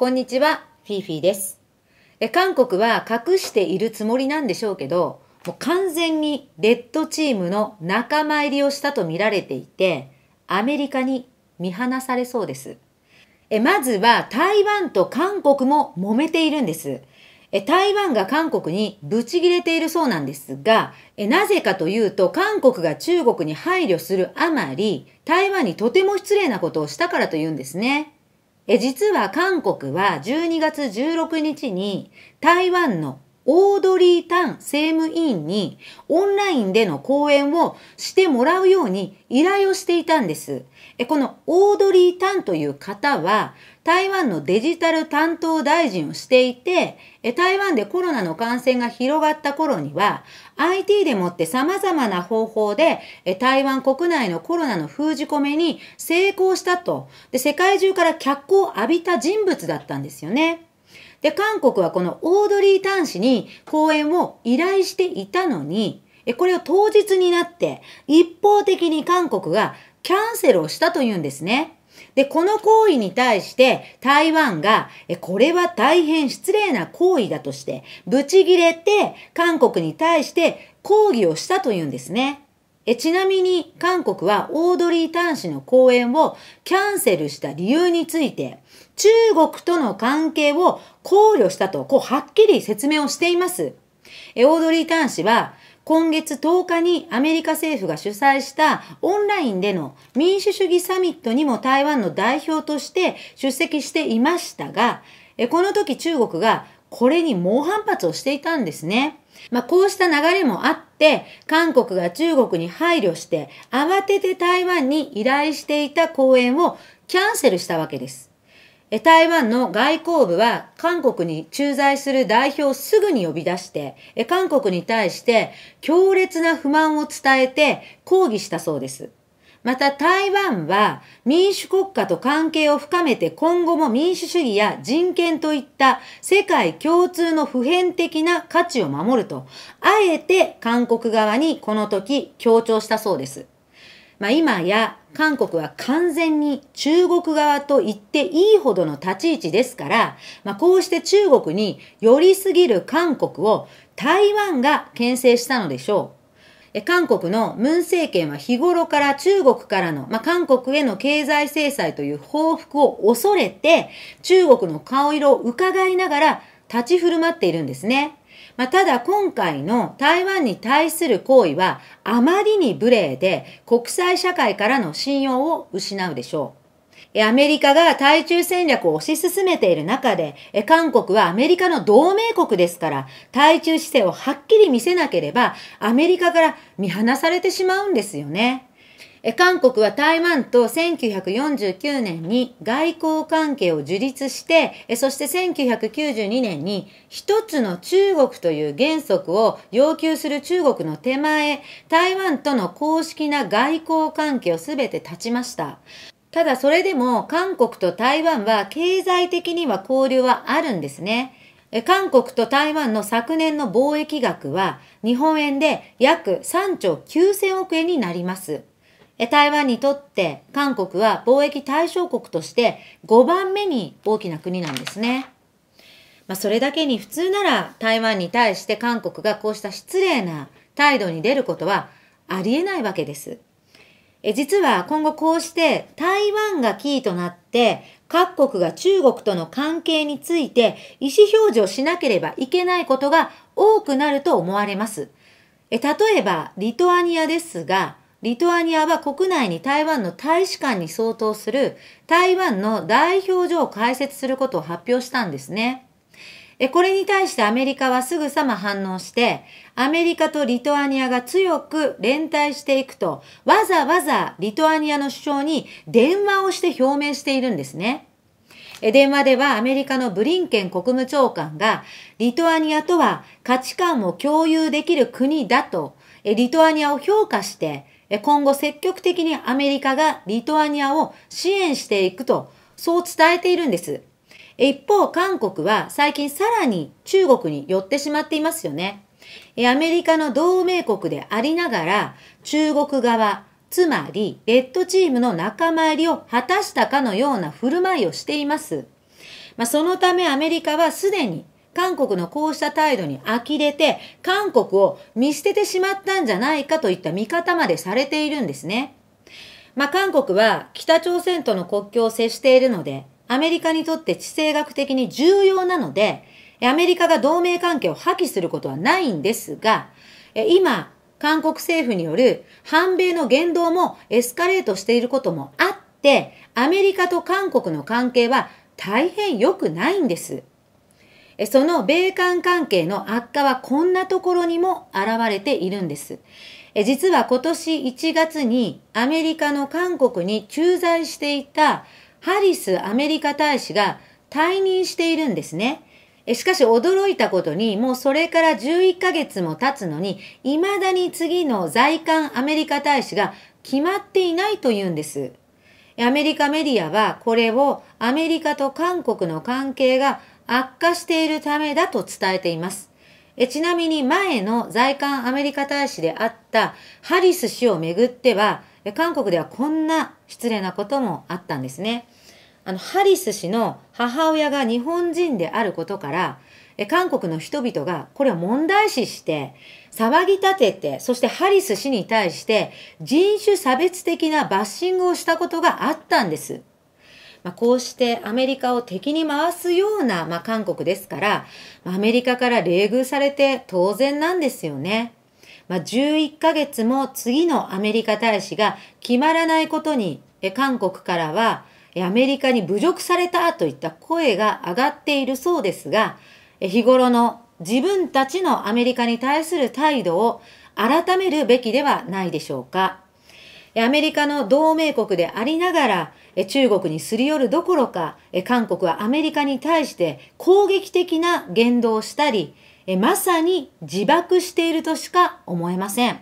こんにちは、フィーフィーです。え韓国は隠しているつもりなんでしょうけど、もう完全にレッドチームの仲間入りをしたと見られていて、アメリカに見放されそうです。えまずは台湾と韓国も揉めているんです。え台湾が韓国にブチギレているそうなんですがえ、なぜかというと韓国が中国に配慮するあまり、台湾にとても失礼なことをしたからというんですね。え実は韓国は12月16日に台湾のオードリー・タン政務委員にオンラインでの講演をしてもらうように依頼をしていたんです。このオードリー・タンという方は台湾のデジタル担当大臣をしていて、台湾でコロナの感染が広がった頃には IT でもって様々な方法で台湾国内のコロナの封じ込めに成功したとで世界中から脚光を浴びた人物だったんですよね。で、韓国はこのオードリー・タン氏に講演を依頼していたのに、これを当日になって一方的に韓国がキャンセルをしたというんですね。で、この行為に対して台湾が、え、これは大変失礼な行為だとして、ブチギレて韓国に対して抗議をしたというんですね。えちなみに韓国はオードリー・タン氏の講演をキャンセルした理由について中国との関係を考慮したとこうはっきり説明をしています。えオードリー・タン氏は今月10日にアメリカ政府が主催したオンラインでの民主主義サミットにも台湾の代表として出席していましたが、この時中国がこれに猛反発をしていたんですね。まあ、こうした流れもあって、韓国が中国に配慮して、慌てて台湾に依頼していた講演をキャンセルしたわけです。台湾の外交部は韓国に駐在する代表をすぐに呼び出して、韓国に対して強烈な不満を伝えて抗議したそうです。また台湾は民主国家と関係を深めて今後も民主主義や人権といった世界共通の普遍的な価値を守ると、あえて韓国側にこの時強調したそうです。まあ、今や韓国は完全に中国側と言っていいほどの立ち位置ですから、まあ、こうして中国に寄りすぎる韓国を台湾が牽制したのでしょう。韓国のムン政権は日頃から中国からの、まあ、韓国への経済制裁という報復を恐れて、中国の顔色を伺いながら立ち振る舞っているんですね。まあ、ただ今回の台湾に対する行為はあまりに無礼で国際社会からの信用を失うでしょう。アメリカが対中戦略を推し進めている中で、韓国はアメリカの同盟国ですから、対中姿勢をはっきり見せなければ、アメリカから見放されてしまうんですよね。韓国は台湾と1949年に外交関係を樹立して、そして1992年に一つの中国という原則を要求する中国の手前、台湾との公式な外交関係をすべて断ちました。ただそれでも韓国と台湾は経済的には交流はあるんですね。韓国と台湾の昨年の貿易額は日本円で約3兆9000億円になります。台湾にとって韓国は貿易対象国として5番目に大きな国なんですね。まあ、それだけに普通なら台湾に対して韓国がこうした失礼な態度に出ることはありえないわけです。え実は今後こうして台湾がキーとなって各国が中国との関係について意思表示をしなければいけないことが多くなると思われます。え例えばリトアニアですがリトアニアは国内に台湾の大使館に相当する台湾の代表所を開設することを発表したんですね。これに対してアメリカはすぐさま反応して、アメリカとリトアニアが強く連帯していくと、わざわざリトアニアの首相に電話をして表明しているんですね。電話ではアメリカのブリンケン国務長官が、リトアニアとは価値観を共有できる国だと、リトアニアを評価して、今後積極的にアメリカがリトアニアを支援していくと、そう伝えているんです。一方、韓国は最近さらに中国に寄ってしまっていますよね。アメリカの同盟国でありながら、中国側、つまり、レッドチームの仲間入りを果たしたかのような振る舞いをしています。まあ、そのためアメリカはすでに韓国のこうした態度に呆れて、韓国を見捨ててしまったんじゃないかといった見方までされているんですね。まあ、韓国は北朝鮮との国境を接しているので、アメリカにとって地政学的に重要なので、アメリカが同盟関係を破棄することはないんですが、今、韓国政府による反米の言動もエスカレートしていることもあって、アメリカと韓国の関係は大変良くないんです。その米韓関係の悪化はこんなところにも現れているんです。実は今年1月にアメリカの韓国に駐在していたハリスアメリカ大使が退任しているんですね。しかし驚いたことに、もうそれから11ヶ月も経つのに、未だに次の在韓アメリカ大使が決まっていないというんです。アメリカメディアはこれをアメリカと韓国の関係が悪化しているためだと伝えています。えちなみに前の在韓アメリカ大使であったハリス氏をめぐっては、韓国ではこんな失礼なこともあったんですね。あの、ハリス氏の母親が日本人であることから、韓国の人々がこれを問題視して、騒ぎ立てて、そしてハリス氏に対して人種差別的なバッシングをしたことがあったんです。まあ、こうしてアメリカを敵に回すような、まあ、韓国ですから、アメリカから冷遇されて当然なんですよね。まあ、11ヶ月も次のアメリカ大使が決まらないことに、韓国からはアメリカに侮辱されたといった声が上がっているそうですが、日頃の自分たちのアメリカに対する態度を改めるべきではないでしょうか。アメリカの同盟国でありながら、中国にすり寄るどころか、韓国はアメリカに対して攻撃的な言動をしたり、えまさに自爆しているとしか思えません。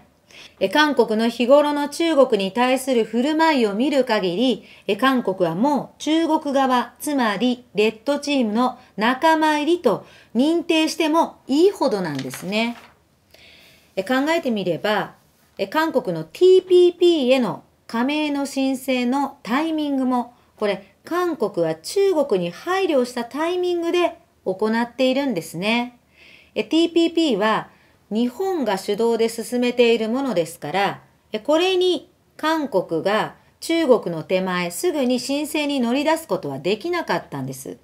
え韓国の日頃の中国に対する振る舞いを見る限り、え韓国はもう中国側、つまりレッドチームの仲間入りと認定してもいいほどなんですね。え考えてみれば、え韓国の TPP への加盟の申請のタイミングも、これ韓国は中国に配慮したタイミングで行っているんですね。TPP は日本が主導で進めているものですから、これに韓国が中国の手前すぐに申請に乗り出すことはできなかったんです。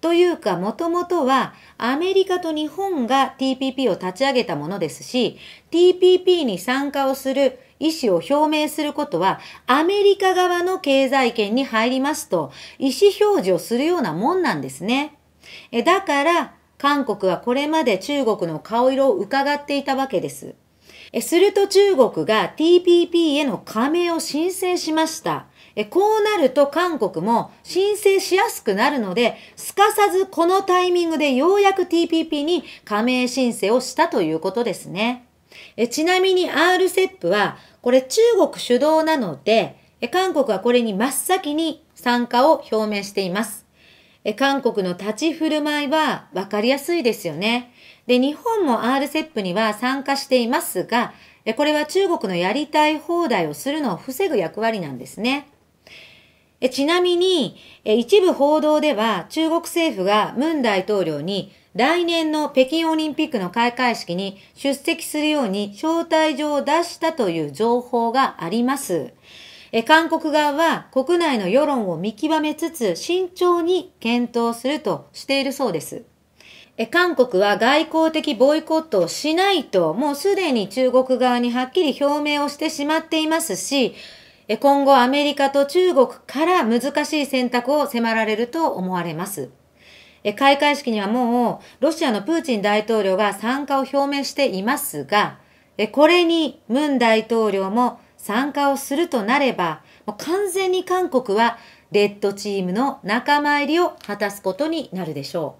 というか、もともとはアメリカと日本が TPP を立ち上げたものですし、TPP に参加をする意思を表明することは、アメリカ側の経済圏に入りますと、意思表示をするようなもんなんですね。だから、韓国はこれまで中国の顔色を伺っていたわけです。すると中国が TPP への加盟を申請しました。こうなると韓国も申請しやすくなるので、すかさずこのタイミングでようやく TPP に加盟申請をしたということですね。ちなみに RCEP は、これ中国主導なので、韓国はこれに真っ先に参加を表明しています。え韓国の立ち振る舞いは分かりやすいですよね。で、日本も RCEP には参加していますが、これは中国のやりたい放題をするのを防ぐ役割なんですね。ちなみに、一部報道では中国政府がムン大統領に来年の北京オリンピックの開会式に出席するように招待状を出したという情報があります。え韓国側は国内の世論を見極めつつ慎重に検討するとしているそうです。え韓国は外交的ボイコットをしないともうすでに中国側にはっきり表明をしてしまっていますし、え今後アメリカと中国から難しい選択を迫られると思われます。え開会式にはもうロシアのプーチン大統領が参加を表明していますが、えこれにムン大統領も参加をするとなれば、もう完全に韓国はレッドチームの仲間入りを果たすことになるでしょ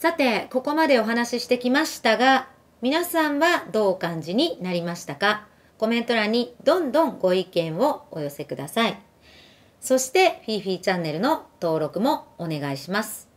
う。さて、ここまでお話ししてきましたが、皆さんはどうお感じになりましたかコメント欄にどんどんご意見をお寄せください。そして、フィーフィーチャンネルの登録もお願いします。